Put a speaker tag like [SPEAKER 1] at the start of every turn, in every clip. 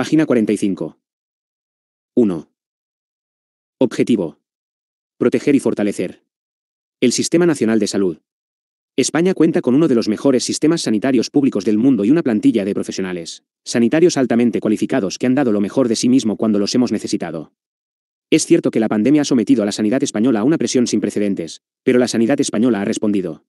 [SPEAKER 1] Página 45. 1. Objetivo. Proteger y fortalecer. El Sistema Nacional de Salud. España cuenta con uno de los mejores sistemas sanitarios públicos del mundo y una plantilla de profesionales, sanitarios altamente cualificados que han dado lo mejor de sí mismo cuando los hemos necesitado. Es cierto que la pandemia ha sometido a la sanidad española a una presión sin precedentes, pero la sanidad española ha respondido.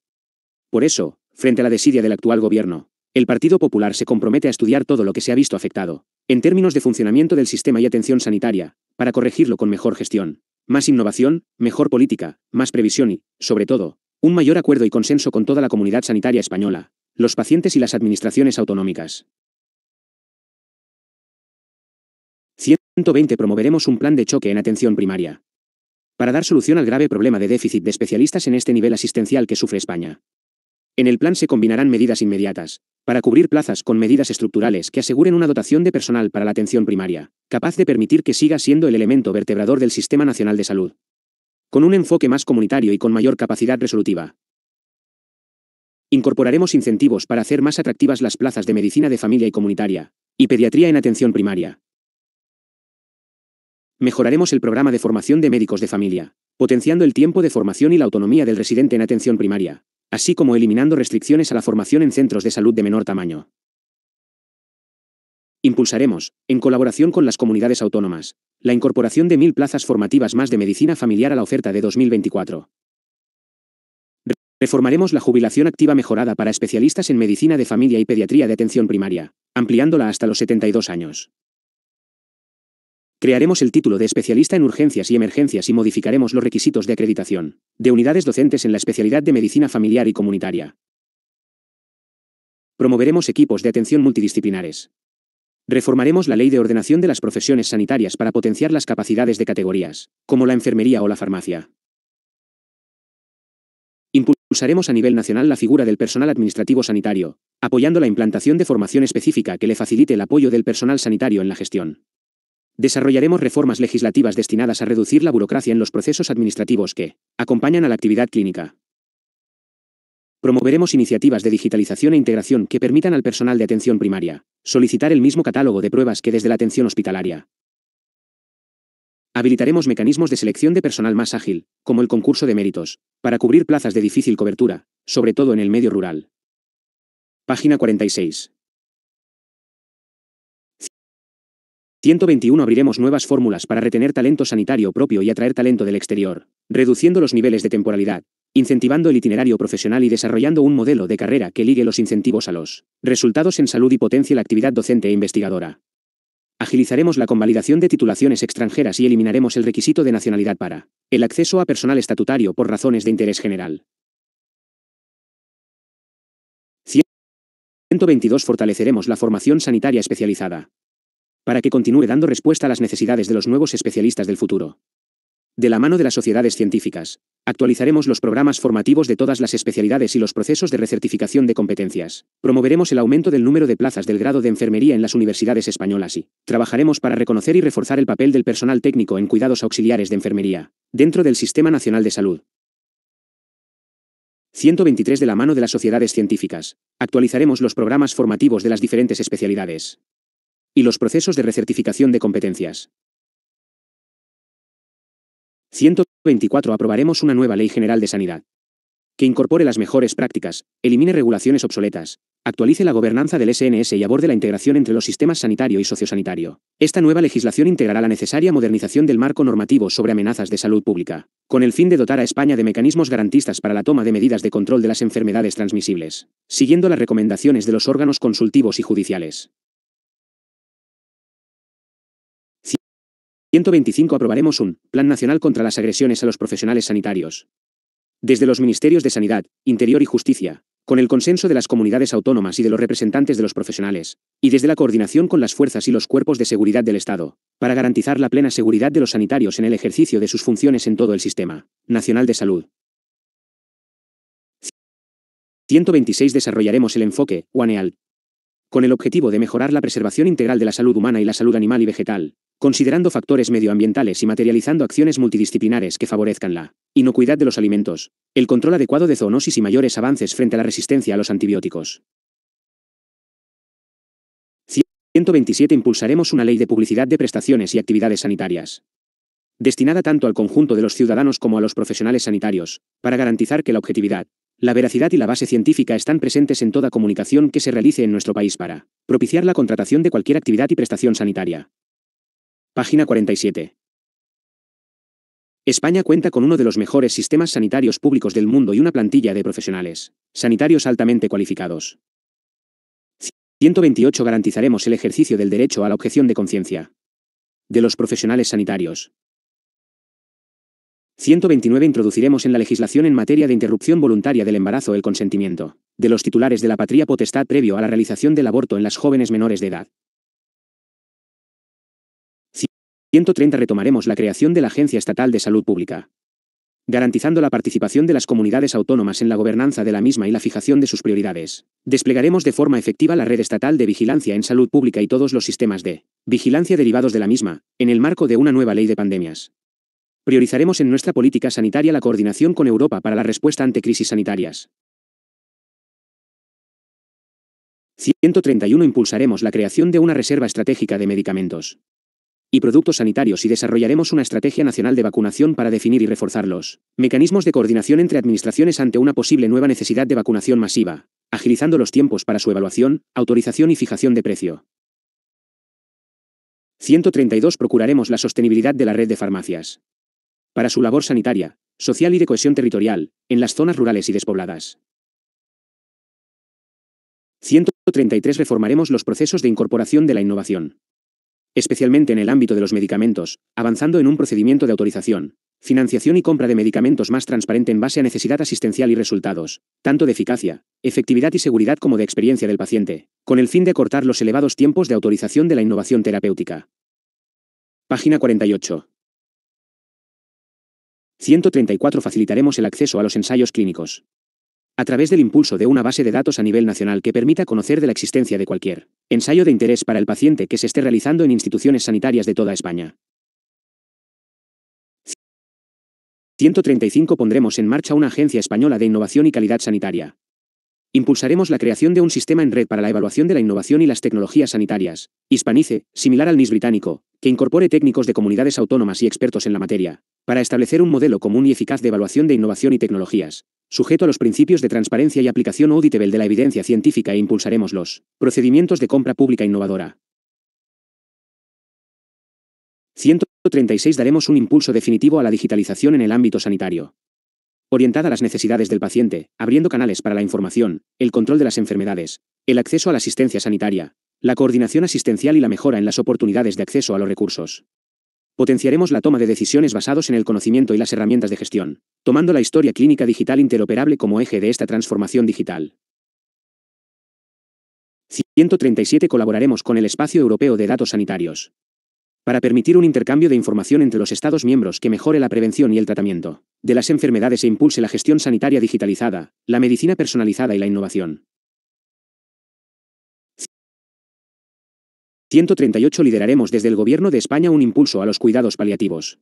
[SPEAKER 1] Por eso, frente a la desidia del actual gobierno, el Partido Popular se compromete a estudiar todo lo que se ha visto afectado, en términos de funcionamiento del sistema y atención sanitaria, para corregirlo con mejor gestión, más innovación, mejor política, más previsión y, sobre todo, un mayor acuerdo y consenso con toda la comunidad sanitaria española, los pacientes y las administraciones autonómicas. 120. Promoveremos un plan de choque en atención primaria. Para dar solución al grave problema de déficit de especialistas en este nivel asistencial que sufre España. En el plan se combinarán medidas inmediatas, para cubrir plazas con medidas estructurales que aseguren una dotación de personal para la atención primaria, capaz de permitir que siga siendo el elemento vertebrador del Sistema Nacional de Salud. Con un enfoque más comunitario y con mayor capacidad resolutiva. Incorporaremos incentivos para hacer más atractivas las plazas de medicina de familia y comunitaria, y pediatría en atención primaria. Mejoraremos el programa de formación de médicos de familia, potenciando el tiempo de formación y la autonomía del residente en atención primaria, así como eliminando restricciones a la formación en centros de salud de menor tamaño. Impulsaremos, en colaboración con las comunidades autónomas, la incorporación de mil plazas formativas más de medicina familiar a la oferta de 2024. Reformaremos la jubilación activa mejorada para especialistas en medicina de familia y pediatría de atención primaria, ampliándola hasta los 72 años. Crearemos el título de especialista en urgencias y emergencias y modificaremos los requisitos de acreditación de unidades docentes en la especialidad de medicina familiar y comunitaria. Promoveremos equipos de atención multidisciplinares. Reformaremos la ley de ordenación de las profesiones sanitarias para potenciar las capacidades de categorías, como la enfermería o la farmacia. Impulsaremos a nivel nacional la figura del personal administrativo sanitario, apoyando la implantación de formación específica que le facilite el apoyo del personal sanitario en la gestión Desarrollaremos reformas legislativas destinadas a reducir la burocracia en los procesos administrativos que acompañan a la actividad clínica. Promoveremos iniciativas de digitalización e integración que permitan al personal de atención primaria solicitar el mismo catálogo de pruebas que desde la atención hospitalaria. Habilitaremos mecanismos de selección de personal más ágil, como el concurso de méritos, para cubrir plazas de difícil cobertura, sobre todo en el medio rural. Página 46. 121 Abriremos nuevas fórmulas para retener talento sanitario propio y atraer talento del exterior, reduciendo los niveles de temporalidad, incentivando el itinerario profesional y desarrollando un modelo de carrera que ligue los incentivos a los resultados en salud y potencie la actividad docente e investigadora. Agilizaremos la convalidación de titulaciones extranjeras y eliminaremos el requisito de nacionalidad para el acceso a personal estatutario por razones de interés general. 122 Fortaleceremos la formación sanitaria especializada para que continúe dando respuesta a las necesidades de los nuevos especialistas del futuro. De la mano de las sociedades científicas, actualizaremos los programas formativos de todas las especialidades y los procesos de recertificación de competencias. Promoveremos el aumento del número de plazas del grado de enfermería en las universidades españolas y trabajaremos para reconocer y reforzar el papel del personal técnico en cuidados auxiliares de enfermería, dentro del Sistema Nacional de Salud. 123 De la mano de las sociedades científicas, actualizaremos los programas formativos de las diferentes especialidades y los procesos de recertificación de competencias. 124. Aprobaremos una nueva Ley General de Sanidad que incorpore las mejores prácticas, elimine regulaciones obsoletas, actualice la gobernanza del SNS y aborde la integración entre los sistemas sanitario y sociosanitario. Esta nueva legislación integrará la necesaria modernización del marco normativo sobre amenazas de salud pública, con el fin de dotar a España de mecanismos garantistas para la toma de medidas de control de las enfermedades transmisibles, siguiendo las recomendaciones de los órganos consultivos y judiciales. 125 aprobaremos un Plan Nacional contra las agresiones a los profesionales sanitarios. Desde los Ministerios de Sanidad, Interior y Justicia, con el consenso de las comunidades autónomas y de los representantes de los profesionales, y desde la coordinación con las fuerzas y los cuerpos de seguridad del Estado, para garantizar la plena seguridad de los sanitarios en el ejercicio de sus funciones en todo el sistema nacional de salud. 126 Desarrollaremos el enfoque, UANEAL, con el objetivo de mejorar la preservación integral de la salud humana y la salud animal y vegetal, considerando factores medioambientales y materializando acciones multidisciplinares que favorezcan la inocuidad de los alimentos, el control adecuado de zoonosis y mayores avances frente a la resistencia a los antibióticos. 127 Impulsaremos una ley de publicidad de prestaciones y actividades sanitarias destinada tanto al conjunto de los ciudadanos como a los profesionales sanitarios, para garantizar que la objetividad, la veracidad y la base científica están presentes en toda comunicación que se realice en nuestro país para propiciar la contratación de cualquier actividad y prestación sanitaria. Página 47. España cuenta con uno de los mejores sistemas sanitarios públicos del mundo y una plantilla de profesionales sanitarios altamente cualificados. 128 Garantizaremos el ejercicio del derecho a la objeción de conciencia de los profesionales sanitarios, 129 Introduciremos en la legislación en materia de interrupción voluntaria del embarazo el consentimiento de los titulares de la patria potestad previo a la realización del aborto en las jóvenes menores de edad. 130 Retomaremos la creación de la Agencia Estatal de Salud Pública, garantizando la participación de las comunidades autónomas en la gobernanza de la misma y la fijación de sus prioridades. Desplegaremos de forma efectiva la red estatal de vigilancia en salud pública y todos los sistemas de vigilancia derivados de la misma, en el marco de una nueva ley de pandemias Priorizaremos en nuestra política sanitaria la coordinación con Europa para la respuesta ante crisis sanitarias. 131 Impulsaremos la creación de una reserva estratégica de medicamentos y productos sanitarios y desarrollaremos una estrategia nacional de vacunación para definir y reforzar los Mecanismos de coordinación entre administraciones ante una posible nueva necesidad de vacunación masiva, agilizando los tiempos para su evaluación, autorización y fijación de precio. 132 Procuraremos la sostenibilidad de la red de farmacias para su labor sanitaria, social y de cohesión territorial, en las zonas rurales y despobladas. 133. Reformaremos los procesos de incorporación de la innovación. Especialmente en el ámbito de los medicamentos, avanzando en un procedimiento de autorización, financiación y compra de medicamentos más transparente en base a necesidad asistencial y resultados, tanto de eficacia, efectividad y seguridad como de experiencia del paciente, con el fin de cortar los elevados tiempos de autorización de la innovación terapéutica. Página 48. 134 Facilitaremos el acceso a los ensayos clínicos. A través del impulso de una base de datos a nivel nacional que permita conocer de la existencia de cualquier ensayo de interés para el paciente que se esté realizando en instituciones sanitarias de toda España. 135 Pondremos en marcha una agencia española de innovación y calidad sanitaria, Impulsaremos la creación de un sistema en red para la evaluación de la innovación y las tecnologías sanitarias, hispanice, similar al NIS británico, que incorpore técnicos de comunidades autónomas y expertos en la materia, para establecer un modelo común y eficaz de evaluación de innovación y tecnologías, sujeto a los principios de transparencia y aplicación auditable de la evidencia científica e impulsaremos los procedimientos de compra pública innovadora. 136 Daremos un impulso definitivo a la digitalización en el ámbito sanitario orientada a las necesidades del paciente, abriendo canales para la información, el control de las enfermedades, el acceso a la asistencia sanitaria, la coordinación asistencial y la mejora en las oportunidades de acceso a los recursos. Potenciaremos la toma de decisiones basados en el conocimiento y las herramientas de gestión, tomando la historia clínica digital interoperable como eje de esta transformación digital. 137 Colaboraremos con el Espacio Europeo de Datos Sanitarios para permitir un intercambio de información entre los Estados miembros que mejore la prevención y el tratamiento de las enfermedades e impulse la gestión sanitaria digitalizada, la medicina personalizada y la innovación. 138 Lideraremos desde el Gobierno de España un impulso a los cuidados paliativos,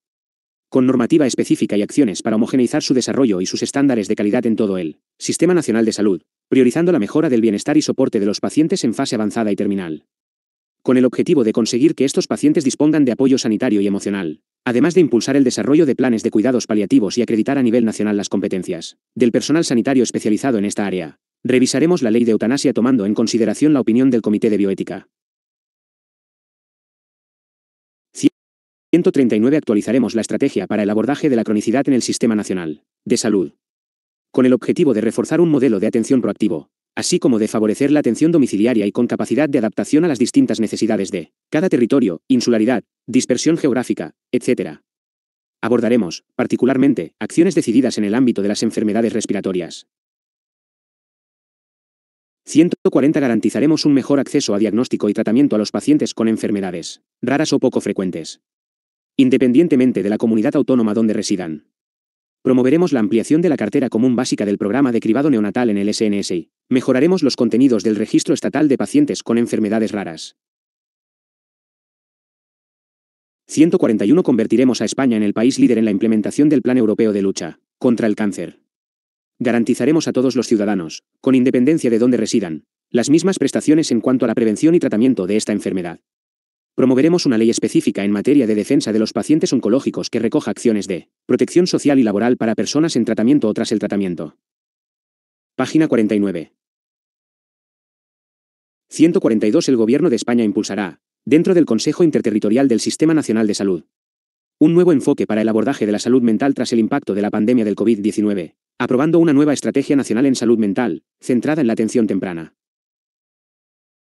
[SPEAKER 1] con normativa específica y acciones para homogeneizar su desarrollo y sus estándares de calidad en todo el Sistema Nacional de Salud, priorizando la mejora del bienestar y soporte de los pacientes en fase avanzada y terminal con el objetivo de conseguir que estos pacientes dispongan de apoyo sanitario y emocional, además de impulsar el desarrollo de planes de cuidados paliativos y acreditar a nivel nacional las competencias del personal sanitario especializado en esta área. Revisaremos la ley de eutanasia tomando en consideración la opinión del Comité de Bioética. 139 Actualizaremos la estrategia para el abordaje de la cronicidad en el Sistema Nacional de Salud. Con el objetivo de reforzar un modelo de atención proactivo, así como de favorecer la atención domiciliaria y con capacidad de adaptación a las distintas necesidades de cada territorio, insularidad, dispersión geográfica, etc. Abordaremos, particularmente, acciones decididas en el ámbito de las enfermedades respiratorias. 140. Garantizaremos un mejor acceso a diagnóstico y tratamiento a los pacientes con enfermedades raras o poco frecuentes, independientemente de la comunidad autónoma donde residan. Promoveremos la ampliación de la cartera común básica del programa de cribado neonatal en el SNSI, Mejoraremos los contenidos del registro estatal de pacientes con enfermedades raras. 141 Convertiremos a España en el país líder en la implementación del Plan Europeo de Lucha contra el Cáncer. Garantizaremos a todos los ciudadanos, con independencia de dónde residan, las mismas prestaciones en cuanto a la prevención y tratamiento de esta enfermedad. Promoveremos una ley específica en materia de defensa de los pacientes oncológicos que recoja acciones de protección social y laboral para personas en tratamiento o tras el tratamiento. Página 49. 142 El Gobierno de España impulsará, dentro del Consejo Interterritorial del Sistema Nacional de Salud, un nuevo enfoque para el abordaje de la salud mental tras el impacto de la pandemia del COVID-19, aprobando una nueva Estrategia Nacional en Salud Mental, centrada en la atención temprana.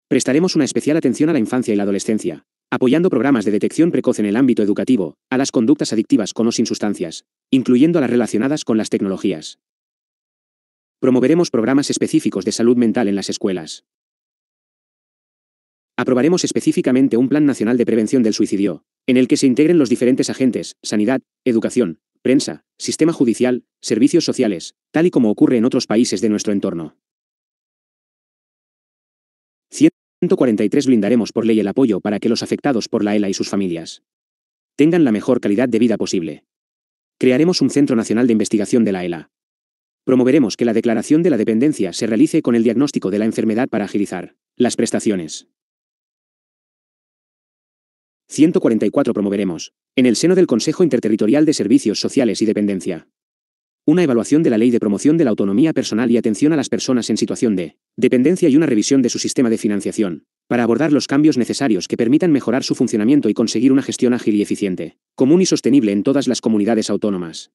[SPEAKER 1] Prestaremos una especial atención a la infancia y la adolescencia, apoyando programas de detección precoz en el ámbito educativo, a las conductas adictivas con o sin sustancias, incluyendo las relacionadas con las tecnologías. Promoveremos programas específicos de salud mental en las escuelas aprobaremos específicamente un Plan Nacional de Prevención del Suicidio, en el que se integren los diferentes agentes, sanidad, educación, prensa, sistema judicial, servicios sociales, tal y como ocurre en otros países de nuestro entorno. 143 blindaremos por ley el apoyo para que los afectados por la ELA y sus familias tengan la mejor calidad de vida posible. Crearemos un Centro Nacional de Investigación de la ELA. Promoveremos que la declaración de la dependencia se realice con el diagnóstico de la enfermedad para agilizar las prestaciones. 144 promoveremos, en el seno del Consejo Interterritorial de Servicios Sociales y Dependencia, una evaluación de la Ley de Promoción de la Autonomía Personal y Atención a las Personas en Situación de Dependencia y una revisión de su sistema de financiación, para abordar los cambios necesarios que permitan mejorar su funcionamiento y conseguir una gestión ágil y eficiente, común y sostenible en todas las comunidades autónomas.